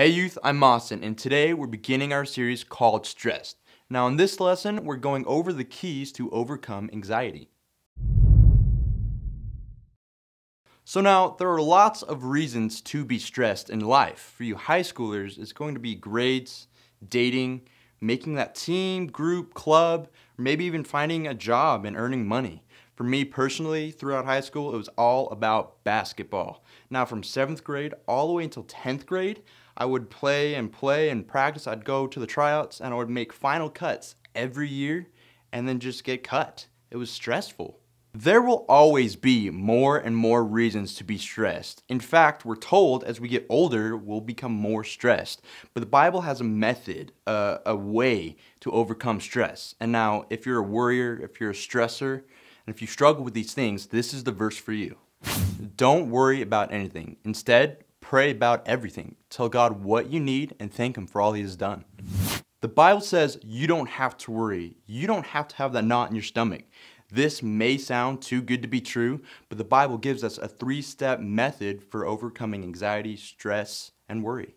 Hey youth, I'm Austin, and today we're beginning our series called Stressed. Now in this lesson, we're going over the keys to overcome anxiety. So now, there are lots of reasons to be stressed in life. For you high schoolers, it's going to be grades, dating, making that team, group, club, or maybe even finding a job and earning money. For me personally, throughout high school, it was all about basketball. Now, from seventh grade all the way until 10th grade, I would play and play and practice. I'd go to the tryouts and I would make final cuts every year and then just get cut. It was stressful. There will always be more and more reasons to be stressed. In fact, we're told as we get older, we'll become more stressed. But the Bible has a method, a, a way to overcome stress. And now, if you're a worrier, if you're a stressor, and if you struggle with these things, this is the verse for you. Don't worry about anything. Instead, pray about everything. Tell God what you need and thank Him for all He has done. The Bible says you don't have to worry. You don't have to have that knot in your stomach. This may sound too good to be true, but the Bible gives us a three-step method for overcoming anxiety, stress, and worry.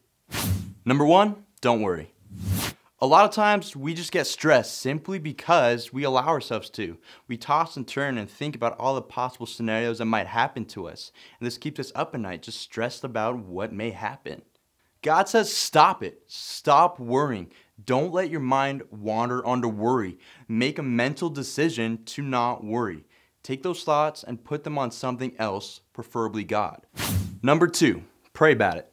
Number one, don't worry. A lot of times we just get stressed simply because we allow ourselves to. We toss and turn and think about all the possible scenarios that might happen to us. And this keeps us up at night, just stressed about what may happen. God says, stop it. Stop worrying. Don't let your mind wander onto worry. Make a mental decision to not worry. Take those thoughts and put them on something else, preferably God. Number two, pray about it.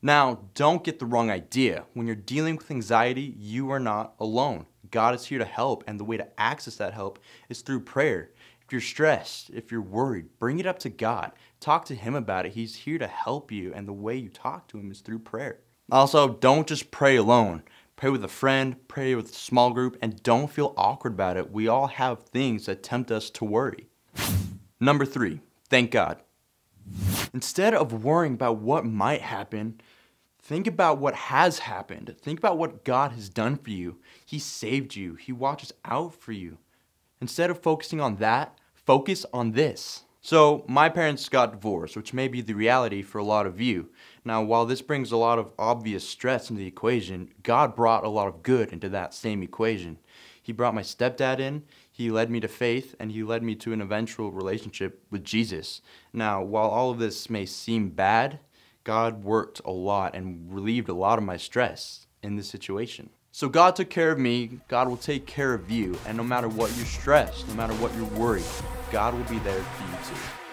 Now, don't get the wrong idea. When you're dealing with anxiety, you are not alone. God is here to help, and the way to access that help is through prayer. If you're stressed, if you're worried, bring it up to God. Talk to Him about it. He's here to help you, and the way you talk to Him is through prayer. Also, don't just pray alone. Pray with a friend, pray with a small group, and don't feel awkward about it. We all have things that tempt us to worry. Number three, thank God. Instead of worrying about what might happen, think about what has happened. Think about what God has done for you. He saved you, He watches out for you. Instead of focusing on that, focus on this. So, my parents got divorced, which may be the reality for a lot of you. Now, while this brings a lot of obvious stress into the equation, God brought a lot of good into that same equation. He brought my stepdad in, he led me to faith, and he led me to an eventual relationship with Jesus. Now, while all of this may seem bad, God worked a lot and relieved a lot of my stress in this situation. So God took care of me, God will take care of you, and no matter what you're stressed, no matter what you're worried, God will be there for you too.